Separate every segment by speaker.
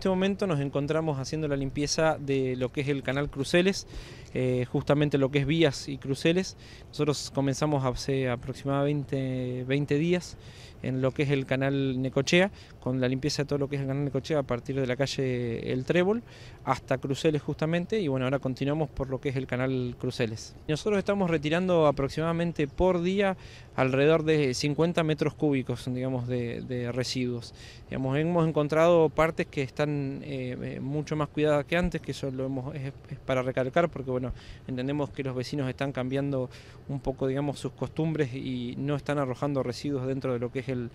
Speaker 1: este momento nos encontramos haciendo la limpieza de lo que es el canal Cruceles, eh, justamente lo que es vías y cruceles. Nosotros comenzamos hace aproximadamente 20, días en lo que es el canal Necochea, con la limpieza de todo lo que es el canal Necochea a partir de la calle El Trébol hasta Cruceles justamente, y bueno, ahora continuamos por lo que es el canal Cruceles. Nosotros estamos retirando aproximadamente por día alrededor de 50 metros cúbicos, digamos, de, residuos. hemos encontrado partes que están eh, eh, mucho más cuidada que antes, que eso lo hemos, es, para recalcar, porque bueno, entendemos que los vecinos están cambiando un poco, digamos, sus costumbres y no están arrojando residuos dentro de lo que es el,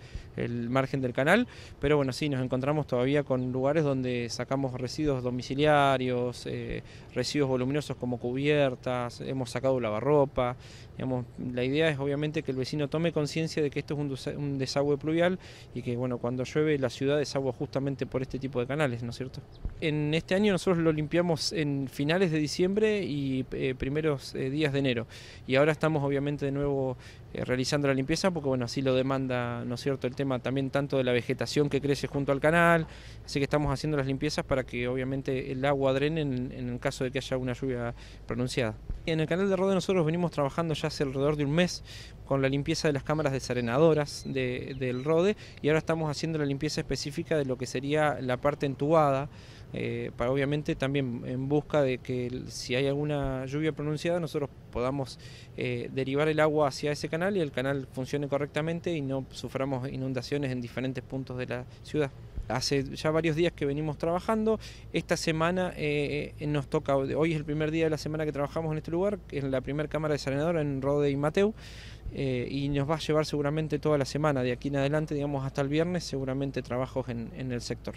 Speaker 1: margen del canal, pero bueno, sí, nos encontramos todavía con lugares donde sacamos residuos domiciliarios, eh, residuos voluminosos como cubiertas, hemos sacado lavarropa, digamos, la idea es obviamente que el vecino tome conciencia de que esto es un desagüe pluvial y que bueno, cuando llueve la ciudad desagua justamente por este tipo de canal. ¿no es cierto? En este año nosotros lo limpiamos en finales de diciembre y eh, primeros eh, días de enero. Y ahora estamos obviamente de nuevo eh, realizando la limpieza porque bueno, así lo demanda, ¿no cierto?, el tema también tanto de la vegetación que crece junto al canal. Así que estamos haciendo las limpiezas para que obviamente el agua drene en, en el caso de que haya una lluvia pronunciada. En el canal de Rode nosotros venimos trabajando ya hace alrededor de un mes con la limpieza de las cámaras desarenadoras de, del Rode y ahora estamos haciendo la limpieza específica de lo que sería la parte entubada, eh, para obviamente también en busca de que si hay alguna lluvia pronunciada nosotros podamos eh, derivar el agua hacia ese canal y el canal funcione correctamente y no suframos inundaciones en diferentes puntos de la ciudad hace ya varios días que venimos trabajando. Esta semana eh, eh, nos toca, hoy es el primer día de la semana que trabajamos en este lugar, en la primera cámara de saneador en Rode y Mateu, eh, y nos va a llevar seguramente toda la semana, de aquí en adelante, digamos hasta el viernes, seguramente trabajos en el sector.